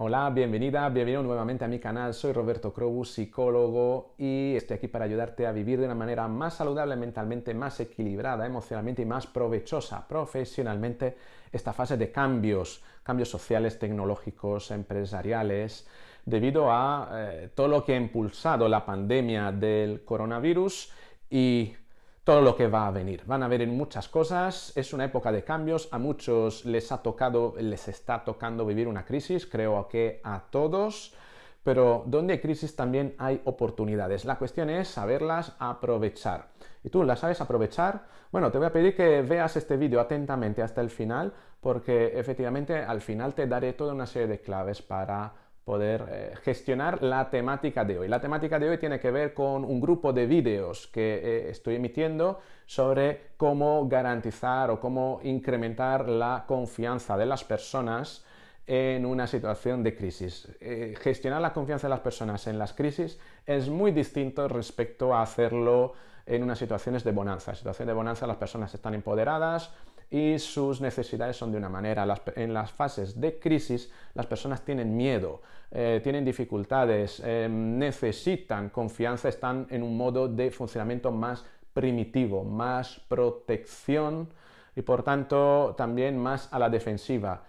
Hola, bienvenida, bienvenido nuevamente a mi canal. Soy Roberto Crobus, psicólogo, y estoy aquí para ayudarte a vivir de una manera más saludable mentalmente, más equilibrada emocionalmente y más provechosa profesionalmente esta fase de cambios, cambios sociales, tecnológicos, empresariales, debido a eh, todo lo que ha impulsado la pandemia del coronavirus y todo lo que va a venir. Van a en muchas cosas, es una época de cambios, a muchos les ha tocado, les está tocando vivir una crisis, creo que a todos, pero donde hay crisis también hay oportunidades. La cuestión es saberlas aprovechar. ¿Y tú las sabes aprovechar? Bueno, te voy a pedir que veas este vídeo atentamente hasta el final, porque efectivamente al final te daré toda una serie de claves para poder eh, gestionar la temática de hoy. La temática de hoy tiene que ver con un grupo de vídeos que eh, estoy emitiendo sobre cómo garantizar o cómo incrementar la confianza de las personas en una situación de crisis. Eh, gestionar la confianza de las personas en las crisis es muy distinto respecto a hacerlo en unas situaciones de bonanza. En situación de bonanza las personas están empoderadas, y sus necesidades son de una manera. en las fases de crisis las personas tienen miedo, eh, tienen dificultades, eh, necesitan confianza, están en un modo de funcionamiento más primitivo, más protección y por tanto también más a la defensiva.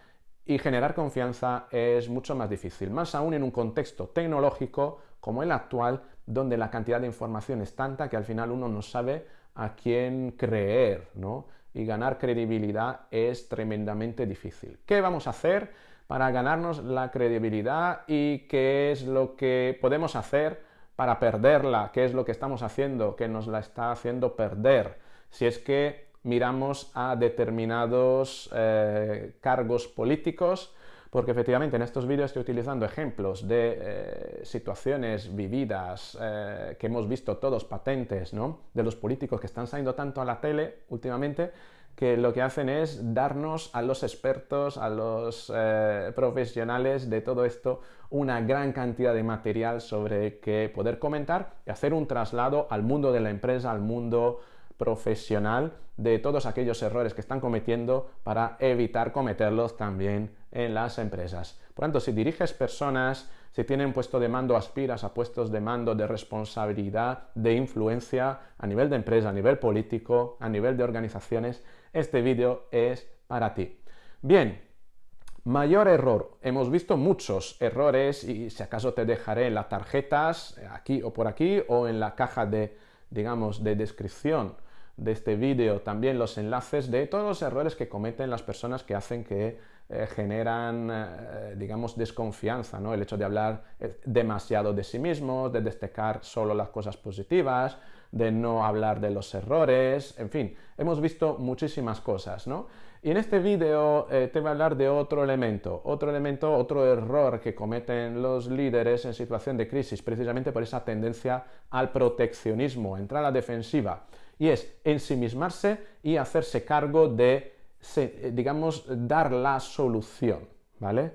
Y generar confianza es mucho más difícil, más aún en un contexto tecnológico como el actual, donde la cantidad de información es tanta que al final uno no sabe a quién creer, ¿no? y ganar credibilidad es tremendamente difícil. ¿Qué vamos a hacer para ganarnos la credibilidad y qué es lo que podemos hacer para perderla? ¿Qué es lo que estamos haciendo que nos la está haciendo perder? Si es que miramos a determinados eh, cargos políticos, porque efectivamente en estos vídeos estoy utilizando ejemplos de eh, situaciones vividas eh, que hemos visto todos patentes, ¿no? De los políticos que están saliendo tanto a la tele últimamente que lo que hacen es darnos a los expertos, a los eh, profesionales de todo esto, una gran cantidad de material sobre que poder comentar y hacer un traslado al mundo de la empresa, al mundo profesional, de todos aquellos errores que están cometiendo para evitar cometerlos también en las empresas. Por tanto, si diriges personas, si tienen puesto de mando, aspiras a puestos de mando de responsabilidad, de influencia a nivel de empresa, a nivel político, a nivel de organizaciones, este vídeo es para ti. Bien, mayor error. Hemos visto muchos errores y si acaso te dejaré las tarjetas aquí o por aquí o en la caja de, digamos, de descripción de este vídeo también los enlaces de todos los errores que cometen las personas que hacen que eh, generan, eh, digamos, desconfianza, ¿no? El hecho de hablar eh, demasiado de sí mismos, de destacar solo las cosas positivas, de no hablar de los errores, en fin, hemos visto muchísimas cosas, ¿no? Y en este vídeo te voy a hablar de otro elemento, otro elemento, otro error que cometen los líderes en situación de crisis, precisamente por esa tendencia al proteccionismo, entrar a la defensiva, y es ensimismarse y hacerse cargo de eh, digamos, dar la solución, ¿vale?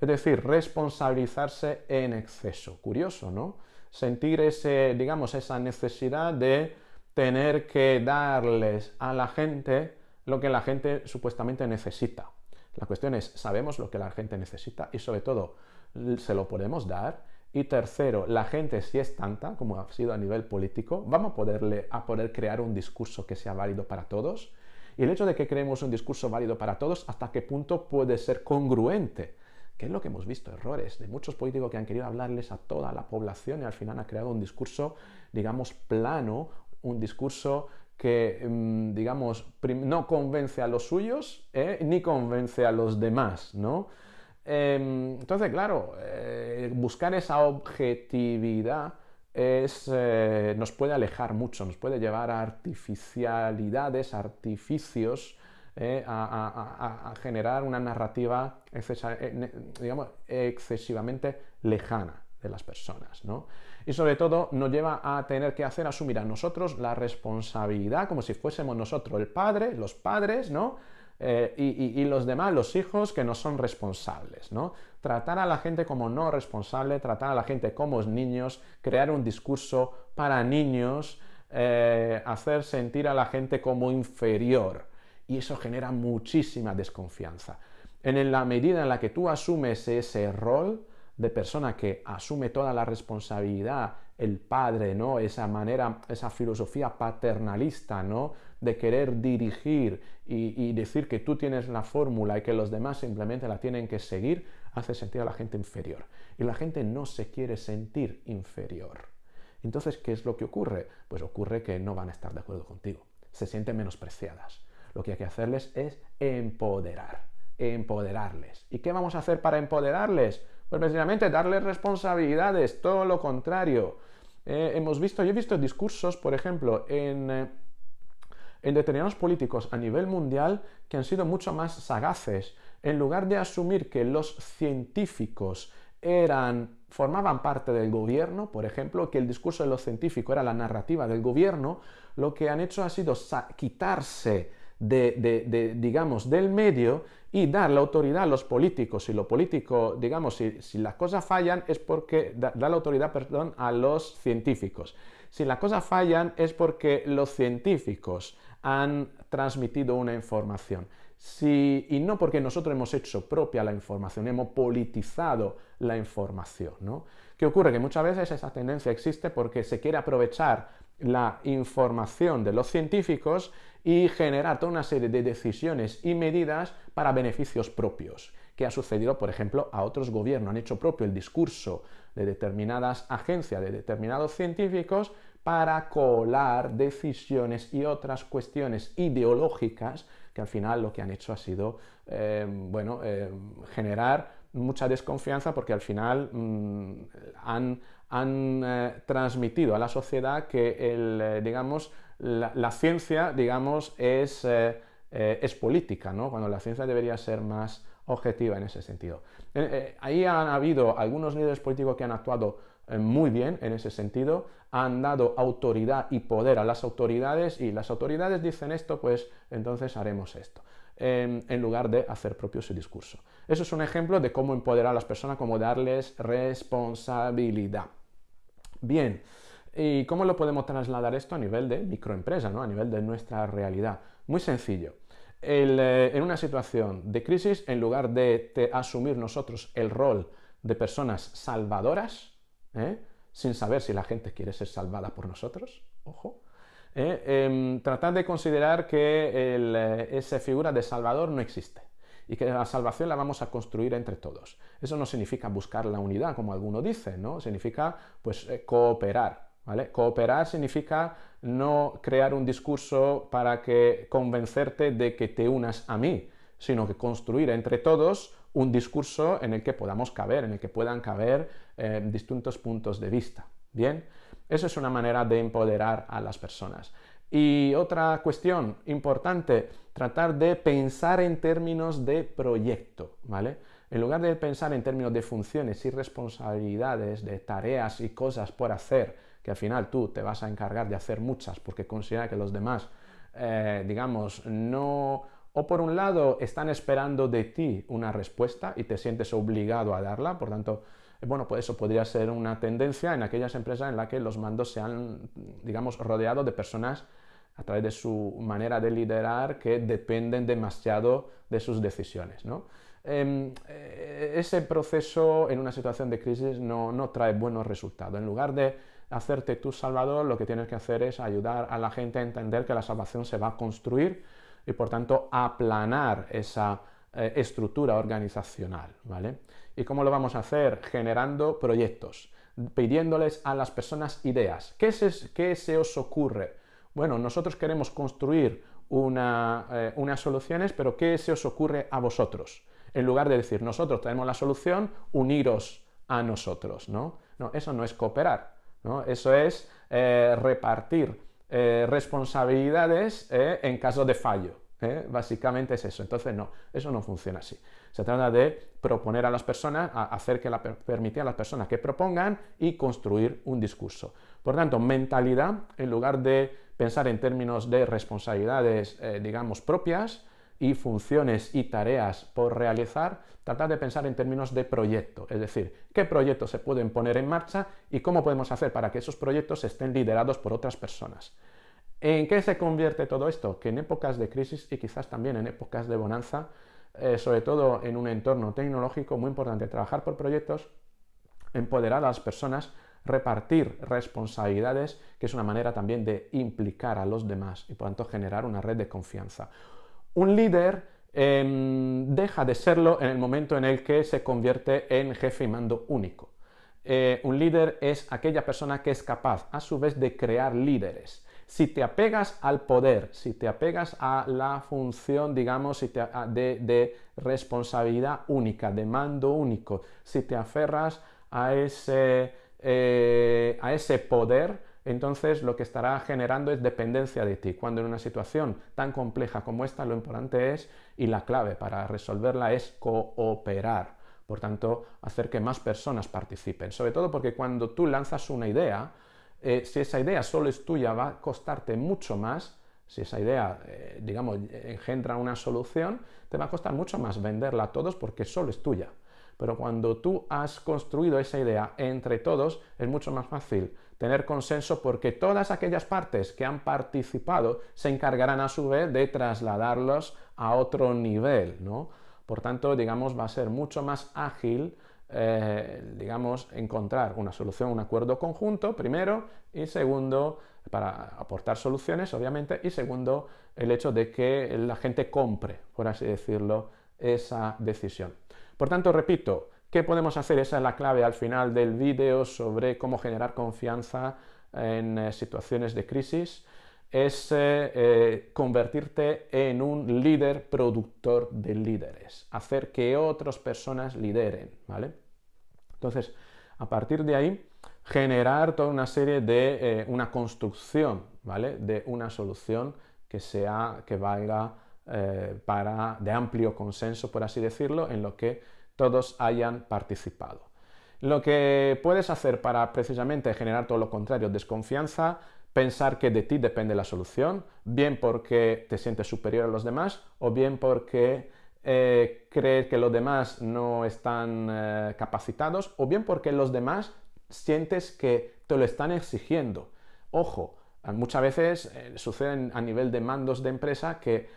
Es decir, responsabilizarse en exceso. Curioso, ¿no? Sentir ese, digamos, esa necesidad de tener que darles a la gente lo que la gente supuestamente necesita. La cuestión es, ¿sabemos lo que la gente necesita? Y sobre todo, ¿se lo podemos dar? Y tercero, la gente si es tanta, como ha sido a nivel político, ¿vamos a, poderle, a poder crear un discurso que sea válido para todos? Y el hecho de que creemos un discurso válido para todos, ¿hasta qué punto puede ser congruente? que es lo que hemos visto, errores de muchos políticos que han querido hablarles a toda la población y al final han creado un discurso, digamos, plano, un discurso que, em, digamos, no convence a los suyos ¿eh? ni convence a los demás, ¿no? Em, entonces, claro, eh, buscar esa objetividad es, eh, nos puede alejar mucho, nos puede llevar a artificialidades, artificios, eh, a, generar una narrativa eh, digamos, excesivamente lejana de las personas. ¿no? Y sobre todo nos lleva a tener que hacer asumir a nosotros la responsabilidad como si fuésemos nosotros el padre, los padres, ¿no? Eh, y, los demás, los hijos que no son responsables, ¿no? Tratar a la gente como no responsable, tratar a la gente como niños, crear un discurso para niños, eh, hacer sentir a la gente como inferior. Y eso genera muchísima desconfianza. En la medida en la que tú asumes ese rol de persona que asume toda la responsabilidad el padre, ¿no? Esa manera, esa filosofía paternalista, ¿no? De querer dirigir y, y decir que tú tienes la fórmula y que los demás simplemente la tienen que seguir, hace sentir a la gente inferior. Y la gente no se quiere sentir inferior. Entonces, ¿qué es lo que ocurre? Pues ocurre que no van a estar de acuerdo contigo. Se sienten menospreciadas. Lo que hay que hacerles es empoderar, empoderarles. ¿Y qué vamos a hacer para empoderarles? Pues precisamente darles responsabilidades, todo lo contrario, eh, hemos visto, yo he visto discursos, por ejemplo, eh, en, determinados políticos a nivel mundial que han sido mucho más sagaces. En lugar de asumir que los científicos eran, formaban parte del gobierno, por ejemplo, que el discurso de los científicos era la narrativa del gobierno, lo que han hecho ha sido quitarse digamos, del medio y dar la autoridad a los políticos. Si lo político, digamos, si, las cosas fallan es porque da, la autoridad, perdón, a los científicos. Si las cosas fallan es porque los científicos han transmitido una información. y no porque nosotros hemos hecho propia la información, hemos politizado la información. ¿no? ¿Qué ocurre? Que muchas veces esa tendencia existe porque se quiere aprovechar la información de los científicos y generar toda una serie de decisiones y medidas para beneficios propios, que ha sucedido, por ejemplo, a otros gobiernos. Han hecho propio el discurso de determinadas agencias, de determinados científicos, para colar decisiones y otras cuestiones ideológicas que al final lo que han hecho ha sido, eh, bueno, eh, generar mucha desconfianza porque al final mm, han, eh, transmitido a la sociedad que el, digamos, la, ciencia, digamos, eh, eh, es, política, ¿no? Cuando la ciencia debería ser más objetiva en ese sentido. Eh, ahí han habido algunos líderes políticos que han actuado muy bien en ese sentido, han dado autoridad y poder a las autoridades y las autoridades dicen esto, pues entonces haremos esto, en, em, en lugar de hacer propio su discurso. Eso es un ejemplo de cómo empoderar a las personas, cómo darles responsabilidad. Bien, ¿Y cómo lo podemos trasladar esto a nivel de microempresa, ¿no? a nivel de nuestra realidad? Muy sencillo. Eh, en una situación de crisis, en lugar de, asumir nosotros el rol de personas salvadoras, ¿eh? sin saber si la gente quiere ser salvada por nosotros, ojo, ¿eh? em, tratar de considerar que esa figura de salvador no existe y que la salvación la vamos a construir entre todos. Eso no significa buscar la unidad, como algunos dicen, ¿no? Significa, pues, cooperar, Cooperar significa no crear un discurso para que convencerte de que te unas a mí, sino que construir entre todos un discurso en el que podamos caber, en el que puedan caber eh, distintos puntos de vista. Bien, eso es una manera de empoderar a las personas. Y otra cuestión importante, tratar de pensar en términos de proyecto, ¿vale? En lugar de pensar en términos de funciones y responsabilidades, de tareas y cosas por hacer, que al final tú te vas a encargar de hacer muchas porque considera que los demás, eh, digamos, no... O por un lado están esperando de ti una respuesta y te sientes obligado a darla, por tanto, eh, bueno, pues eso podría ser una tendencia en aquellas empresas en las que los mandos se han, digamos, rodeado de personas a través de su manera de liderar que dependen demasiado de sus decisiones. ¿no? Em, eh, ese proceso en una situación de crisis no, no trae buenos resultados. En lugar de hacerte tu salvador, lo que tienes que hacer es ayudar a la gente a entender que la salvación se va a construir y por tanto aplanar esa eh, estructura organizacional, ¿vale? ¿Y cómo lo vamos a hacer? Generando proyectos, pidiéndoles a las personas ideas. ¿Qué se, qué se os ocurre? Bueno, nosotros queremos construir eh, unas soluciones, pero ¿qué se os ocurre a vosotros? En lugar de decir, nosotros tenemos la solución, uniros a nosotros, ¿no? No, eso no es cooperar, eso es eh, repartir eh, responsabilidades eh, en caso de fallo. Básicamente es eso. Entonces, no, eso no funciona así. Se trata de proponer a las personas, hacer que la, permitir a las personas que propongan y construir un discurso. Por tanto, mentalidad, en lugar de pensar en términos de responsabilidades, digamos, propias, y funciones y tareas por realizar, tratar de pensar en términos de proyecto, es decir, qué proyectos se pueden poner en marcha y cómo podemos hacer para que esos proyectos estén liderados por otras personas. ¿En qué se convierte todo esto? Que en épocas de crisis y quizás también en épocas de bonanza, eh, sobre todo en un entorno tecnológico, muy importante trabajar por proyectos, empoderar a las personas, repartir responsabilidades, que es una manera también de implicar a los demás y por tanto generar una red de confianza. Un líder em, deja de serlo en el momento en el que se convierte en jefe y mando único. Eh, un líder es aquella persona que es capaz a su vez de crear líderes. Si te apegas al poder, si te apegas a la función, digamos, de, responsabilidad única, de mando único, si te aferras a ese eh, poder, entonces lo que estará generando es dependencia de ti. Cuando en una situación tan compleja como esta, lo importante es, y la clave para resolverla es cooperar. Por tanto, hacer que más personas participen. Sobre todo porque cuando tú lanzas una idea, eh, si esa idea solo es tuya, va a costarte mucho más si esa idea, eh, digamos, engendra una solución, te va a costar mucho más venderla a todos porque solo es tuya. Pero cuando tú has construido esa idea entre todos, es mucho más fácil tener consenso porque todas aquellas partes que han participado se encargarán a su vez de trasladarlos a otro nivel, ¿no? Por tanto, digamos, va a ser mucho más ágil, eh, digamos, encontrar una solución, un acuerdo conjunto, primero, y segundo, para aportar soluciones, obviamente, y segundo, el hecho de que la gente compre, por así decirlo, esa decisión. Por tanto, repito, ¿Qué podemos hacer? Esa es la clave al final del vídeo sobre cómo generar confianza en eh, situaciones de crisis. Es eh, eh, convertirte en un líder productor de líderes, hacer que otras personas lideren, ¿vale? Entonces, a partir de ahí, generar toda una serie de una construcción, ¿vale? De una solución que sea, que valga para, de amplio consenso, por así decirlo, en lo que todos hayan participado. Lo que puedes hacer para precisamente generar todo lo contrario, desconfianza, pensar que de ti depende la solución, bien porque te sientes superior a los demás o bien porque eh, crees que los demás no están eh, capacitados o bien porque los demás sientes que te lo están exigiendo. Ojo, muchas veces eh, suceden a nivel de mandos de empresa que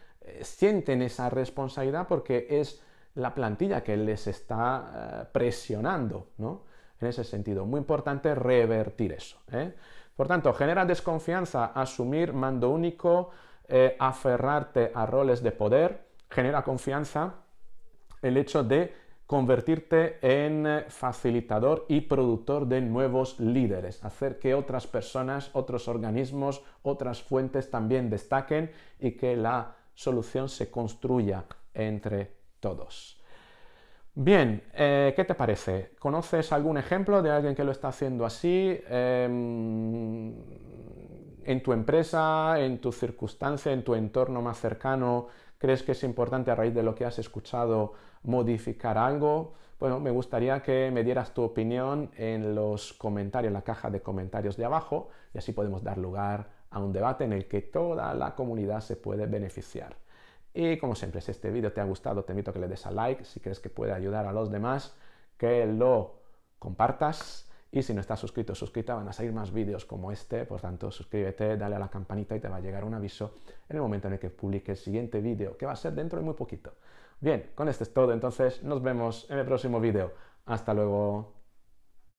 sienten esa responsabilidad porque es la plantilla que les está eh, presionando, ¿no? En ese sentido, muy importante revertir eso. ¿eh? Por tanto, genera desconfianza, asumir mando único, eh, aferrarte a roles de poder, genera confianza el hecho de convertirte en facilitador y productor de nuevos líderes, hacer que otras personas, otros organismos, otras fuentes también destaquen y que la solución se construya entre todos. Bien, eh, ¿qué te parece? ¿Conoces algún ejemplo de alguien que lo está haciendo así? Em, ¿En tu empresa, en tu circunstancia, en tu entorno más cercano? ¿Crees que es importante a raíz de lo que has escuchado modificar algo? Bueno, me gustaría que me dieras tu opinión en los comentarios, en la caja de comentarios de abajo, y así podemos dar lugar a un debate en el que toda la comunidad se puede beneficiar. Y como siempre, si este vídeo te ha gustado, te invito a que le des a like, si crees que puede ayudar a los demás, que lo compartas. Y si no estás suscrito, suscrita, van a salir más vídeos como este, por tanto suscríbete, dale a la campanita y te va a llegar un aviso en el momento en el que publique el siguiente vídeo, que va a ser dentro de muy poquito. Bien, con esto es todo, entonces nos vemos en el próximo vídeo. Hasta luego.